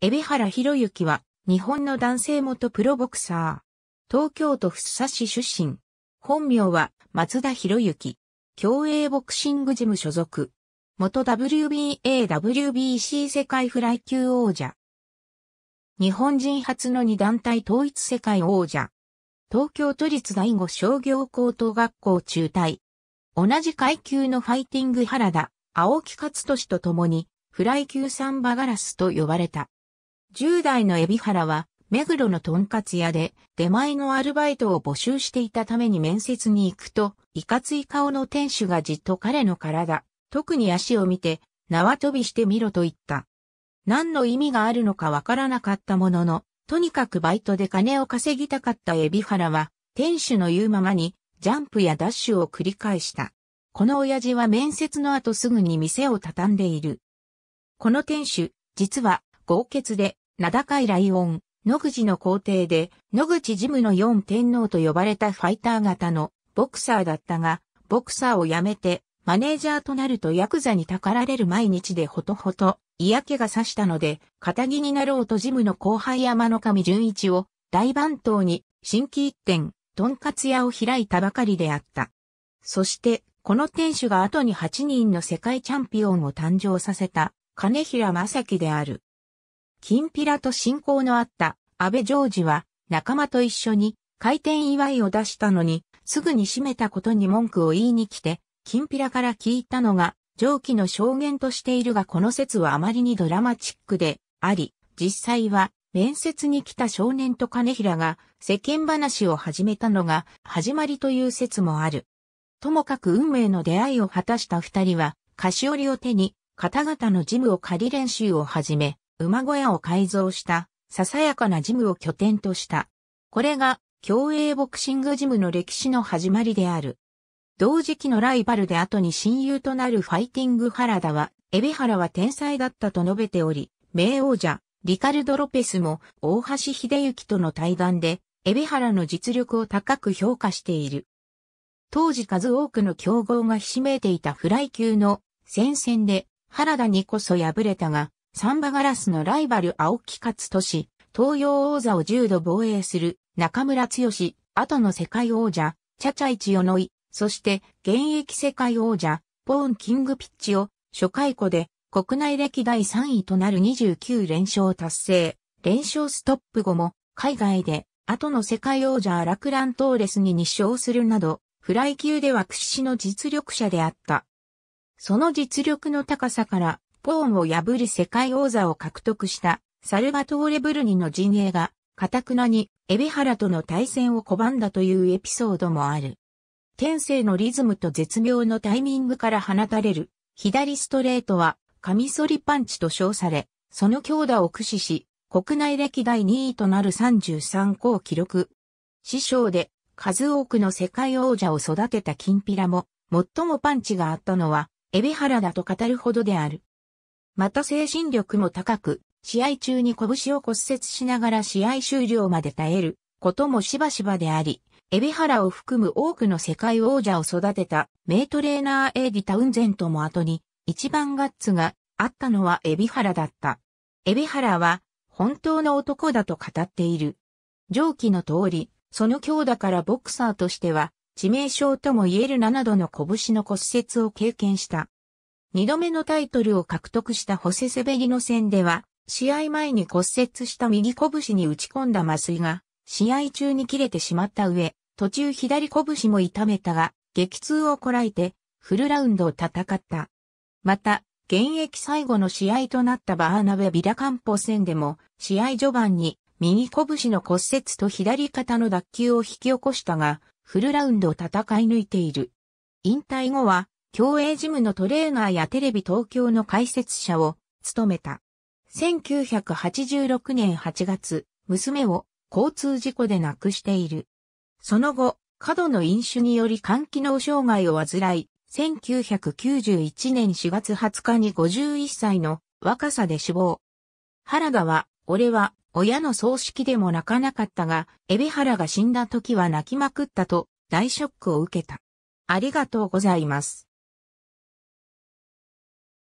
エベ原博之は、日本の男性元プロボクサー。東京都福生市出身。本名は、松田博之。競泳ボクシングジム所属。元 WBA、WBC 世界フライ級王者。日本人初の二団体統一世界王者。東京都立第五商業高等学校中退。同じ階級のファイティング原田、青木勝利と共に、フライ級サンバガラスと呼ばれた。10代の海老原は、目黒のとんかつ屋で、出前のアルバイトを募集していたために面接に行くと、いかつい顔の店主がじっと彼の体、特に足を見て、縄跳びしてみろと言った。何の意味があるのかわからなかったものの、とにかくバイトで金を稼ぎたかったエビ原は、店主の言うままに、ジャンプやダッシュを繰り返した。この親父は面接の後すぐに店を畳んでいる。この店主、実は豪傑で、名高いライオン、野口の皇帝で、野口ジムの四天皇と呼ばれたファイター型のボクサーだったが、ボクサーを辞めて、マネージャーとなるとヤクザにたかられる毎日でほとほと、嫌気がさしたので、仇になろうとジムの後輩山の神純一を大番頭に、新規一点、とんかつ屋を開いたばかりであった。そして、この店主が後に8人の世界チャンピオンを誕生させた、金平正樹である。金ピラと親交のあった安倍ジョージは仲間と一緒に開店祝いを出したのに、すぐに閉めたことに文句を言いに来て、金ピラから聞いたのが、上記の証言としているがこの説はあまりにドラマチックであり、実際は面接に来た少年と金平が世間話を始めたのが始まりという説もある。ともかく運命の出会いを果たした二人は、菓子折りを手に、方々のジムを借り練習を始め、馬小屋を改造した、ささやかなジムを拠点とした。これが、競泳ボクシングジムの歴史の始まりである。同時期のライバルで後に親友となるファイティング原田は、エビ原は天才だったと述べており、名王者、リカルド・ロペスも大橋秀幸との対談で、エビ原の実力を高く評価している。当時数多くの競合がひしめいていたフライ級の戦線で原田にこそ敗れたが、サンバガラスのライバル青木勝利、東洋王座を重度防衛する中村剛、後の世界王者、チャチャイチヨノイ、そして現役世界王者、ポーンキングピッチを初回庫で国内歴代3位となる29連勝達成。連勝ストップ後も海外で後の世界王者アラクラントーレスに2勝するなど、フライ級では屈指の実力者であった。その実力の高さからコーンを破り世界王座を獲得したサルバトーレ・ブルニの陣営が、カタクナにエビハラとの対戦を拒んだというエピソードもある。天性のリズムと絶妙のタイミングから放たれる左ストレートはカミソリパンチと称され、その強打を駆使し、国内歴代2位となる33個を記録。師匠で数多くの世界王者を育てた金ピラも、最もパンチがあったのは、エビハラだと語るほどである。また精神力も高く、試合中に拳を骨折しながら試合終了まで耐えることもしばしばであり、エビ原を含む多くの世界王者を育てた名トレーナーエイディ・タウンゼントも後に一番ガッツがあったのはエビ原だった。エビ原は本当の男だと語っている。上記の通り、その強打からボクサーとしては致命傷とも言える7度の拳の骨折を経験した。二度目のタイトルを獲得したホセセベリの戦では、試合前に骨折した右拳に打ち込んだ麻酔が、試合中に切れてしまった上、途中左拳も痛めたが、激痛をこらえて、フルラウンドを戦った。また、現役最後の試合となったバーナベ・ビラカンポ戦でも、試合序盤に右拳の骨折と左肩の脱臼を引き起こしたが、フルラウンドを戦い抜いている。引退後は、競泳ジムのトレーナーやテレビ東京の解説者を務めた。1986年8月、娘を交通事故で亡くしている。その後、過度の飲酒により肝機能障害を患い、1991年4月20日に51歳の若さで死亡。原田は、俺は親の葬式でも泣かなかったが、エビ原が死んだ時は泣きまくったと大ショックを受けた。ありがとうございます。